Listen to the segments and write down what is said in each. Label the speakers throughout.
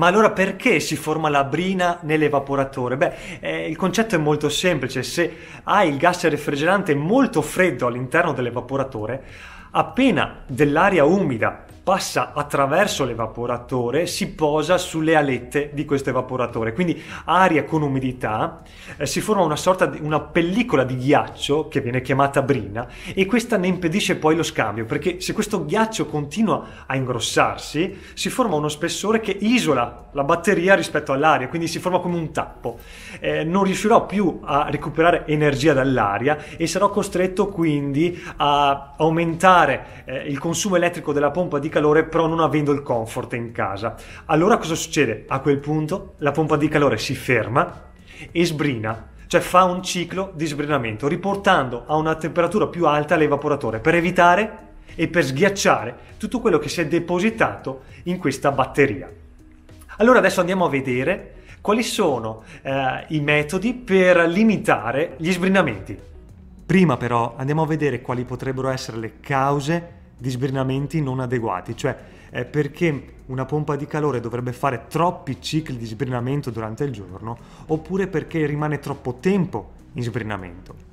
Speaker 1: Ma allora perché si forma la brina nell'evaporatore? Beh, eh, il concetto è molto semplice, se hai il gas refrigerante molto freddo all'interno dell'evaporatore, appena dell'aria umida passa attraverso l'evaporatore, si posa sulle alette di questo evaporatore. Quindi aria con umidità, eh, si forma una sorta di una pellicola di ghiaccio che viene chiamata brina e questa ne impedisce poi lo scambio, perché se questo ghiaccio continua a ingrossarsi, si forma uno spessore che isola la batteria rispetto all'aria, quindi si forma come un tappo. Eh, non riuscirò più a recuperare energia dall'aria e sarò costretto quindi a aumentare eh, il consumo elettrico della pompa di calore calore però non avendo il comfort in casa. Allora cosa succede? A quel punto la pompa di calore si ferma e sbrina, cioè fa un ciclo di sbrinamento, riportando a una temperatura più alta l'evaporatore per evitare e per sghiacciare tutto quello che si è depositato in questa batteria. Allora adesso andiamo a vedere quali sono eh, i metodi per limitare gli sbrinamenti. Prima però andiamo a vedere quali potrebbero essere le cause di sbrinamenti non adeguati, cioè eh, perché una pompa di calore dovrebbe fare troppi cicli di sbrinamento durante il giorno oppure perché rimane troppo tempo in sbrinamento.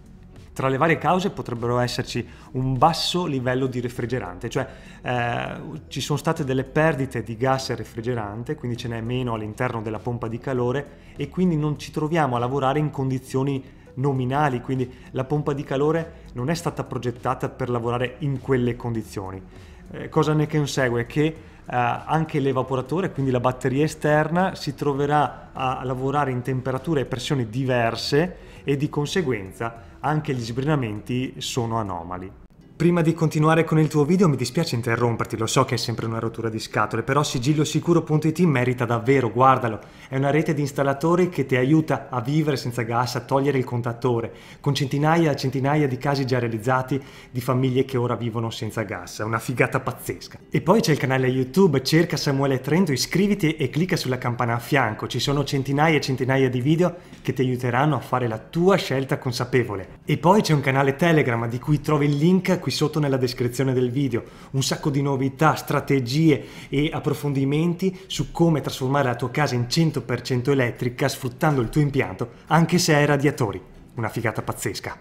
Speaker 1: Tra le varie cause potrebbero esserci un basso livello di refrigerante, cioè eh, ci sono state delle perdite di gas e refrigerante, quindi ce n'è meno all'interno della pompa di calore e quindi non ci troviamo a lavorare in condizioni nominali, quindi la pompa di calore non è stata progettata per lavorare in quelle condizioni. Eh, cosa ne consegue? Che Uh, anche l'evaporatore, quindi la batteria esterna, si troverà a lavorare in temperature e pressioni diverse e di conseguenza anche gli sbrinamenti sono anomali. Prima di continuare con il tuo video mi dispiace interromperti, lo so che è sempre una rottura di scatole, però sigillosicuro.it merita davvero, guardalo. È una rete di installatori che ti aiuta a vivere senza gas, a togliere il contattore, con centinaia e centinaia di casi già realizzati di famiglie che ora vivono senza gas. È una figata pazzesca. E poi c'è il canale YouTube, cerca Samuele Trento, iscriviti e clicca sulla campana a fianco. Ci sono centinaia e centinaia di video che ti aiuteranno a fare la tua scelta consapevole. E poi c'è un canale Telegram di cui trovi il link qui sotto nella descrizione del video, un sacco di novità, strategie e approfondimenti su come trasformare la tua casa in 100% elettrica sfruttando il tuo impianto anche se hai radiatori. Una figata pazzesca!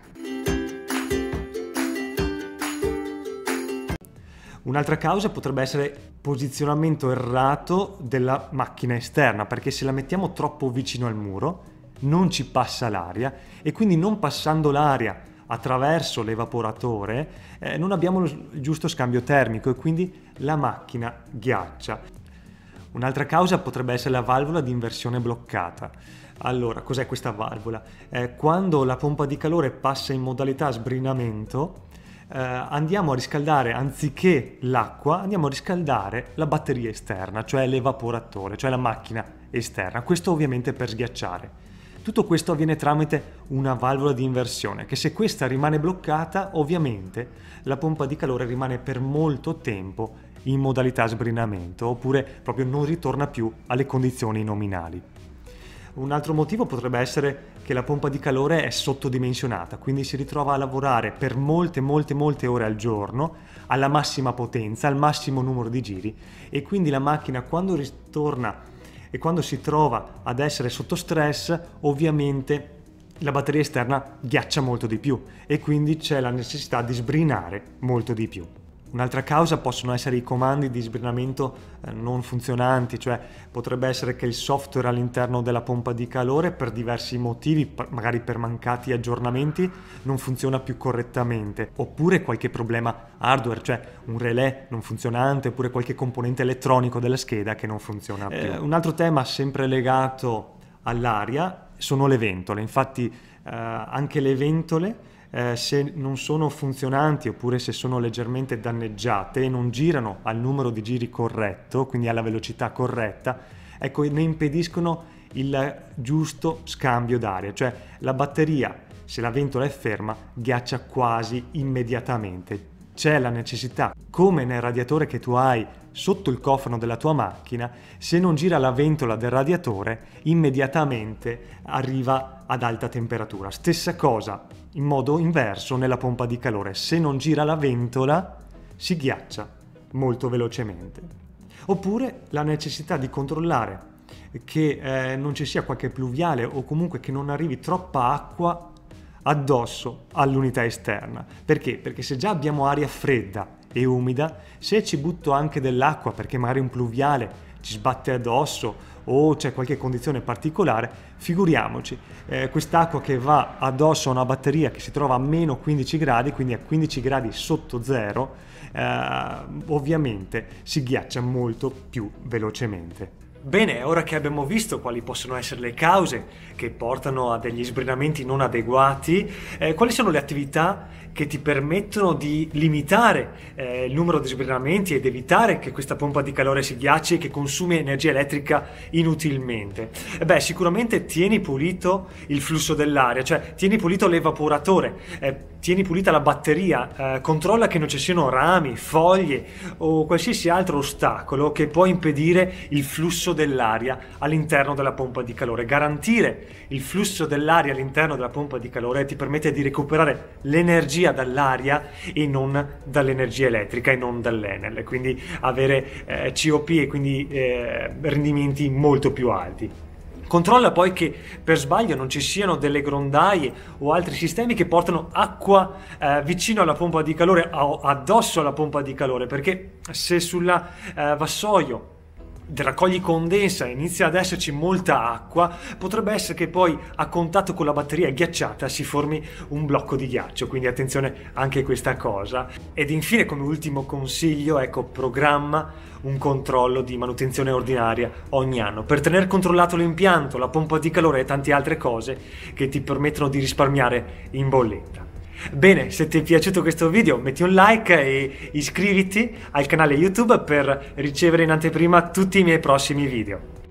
Speaker 1: Un'altra causa potrebbe essere posizionamento errato della macchina esterna, perché se la mettiamo troppo vicino al muro non ci passa l'aria e quindi non passando l'aria attraverso l'evaporatore eh, non abbiamo il giusto scambio termico e quindi la macchina ghiaccia. Un'altra causa potrebbe essere la valvola di inversione bloccata. Allora, cos'è questa valvola? Eh, quando la pompa di calore passa in modalità sbrinamento, eh, andiamo a riscaldare, anziché l'acqua, andiamo a riscaldare la batteria esterna, cioè l'evaporatore, cioè la macchina esterna. Questo ovviamente per sghiacciare. Tutto questo avviene tramite una valvola di inversione che se questa rimane bloccata ovviamente la pompa di calore rimane per molto tempo in modalità sbrinamento oppure proprio non ritorna più alle condizioni nominali. Un altro motivo potrebbe essere che la pompa di calore è sottodimensionata, quindi si ritrova a lavorare per molte, molte, molte ore al giorno, alla massima potenza, al massimo numero di giri e quindi la macchina quando ritorna e quando si trova ad essere sotto stress ovviamente la batteria esterna ghiaccia molto di più e quindi c'è la necessità di sbrinare molto di più. Un'altra causa possono essere i comandi di sbrinamento eh, non funzionanti, cioè potrebbe essere che il software all'interno della pompa di calore per diversi motivi, magari per mancati aggiornamenti, non funziona più correttamente, oppure qualche problema hardware, cioè un relè non funzionante, oppure qualche componente elettronico della scheda che non funziona più. Eh, un altro tema sempre legato all'aria sono le ventole, infatti eh, anche le ventole eh, se non sono funzionanti oppure se sono leggermente danneggiate e non girano al numero di giri corretto, quindi alla velocità corretta, ecco, ne impediscono il giusto scambio d'aria, cioè la batteria, se la ventola è ferma, ghiaccia quasi immediatamente. C'è la necessità, come nel radiatore che tu hai sotto il cofano della tua macchina, se non gira la ventola del radiatore, immediatamente arriva ad alta temperatura. Stessa cosa, in modo inverso, nella pompa di calore. Se non gira la ventola, si ghiaccia molto velocemente. Oppure la necessità di controllare che eh, non ci sia qualche pluviale o comunque che non arrivi troppa acqua addosso all'unità esterna. Perché? Perché se già abbiamo aria fredda e umida, se ci butto anche dell'acqua perché magari un pluviale ci sbatte addosso o c'è qualche condizione particolare, figuriamoci, eh, quest'acqua che va addosso a una batteria che si trova a meno 15 gradi, quindi a 15 gradi sotto zero, eh, ovviamente si ghiaccia molto più velocemente. Bene, ora che abbiamo visto quali possono essere le cause che portano a degli sbrinamenti non adeguati, eh, quali sono le attività che ti permettono di limitare eh, il numero di sbrinamenti ed evitare che questa pompa di calore si ghiacci e che consumi energia elettrica inutilmente? Eh beh, sicuramente tieni pulito il flusso dell'aria, cioè tieni pulito l'evaporatore eh, tieni pulita la batteria, eh, controlla che non ci siano rami, foglie o qualsiasi altro ostacolo che può impedire il flusso dell'aria all'interno della pompa di calore. Garantire il flusso dell'aria all'interno della pompa di calore ti permette di recuperare l'energia dall'aria e non dall'energia elettrica e non dall'Enel, quindi avere eh, COP e quindi eh, rendimenti molto più alti. Controlla poi che per sbaglio non ci siano delle grondaie o altri sistemi che portano acqua eh, vicino alla pompa di calore o addosso alla pompa di calore, perché se sulla eh, vassoio raccogli condensa e inizia ad esserci molta acqua, potrebbe essere che poi a contatto con la batteria ghiacciata si formi un blocco di ghiaccio, quindi attenzione anche a questa cosa. Ed infine come ultimo consiglio, ecco, programma un controllo di manutenzione ordinaria ogni anno per tenere controllato l'impianto, la pompa di calore e tante altre cose che ti permettono di risparmiare in bolletta. Bene, se ti è piaciuto questo video metti un like e iscriviti al canale YouTube per ricevere in anteprima tutti i miei prossimi video.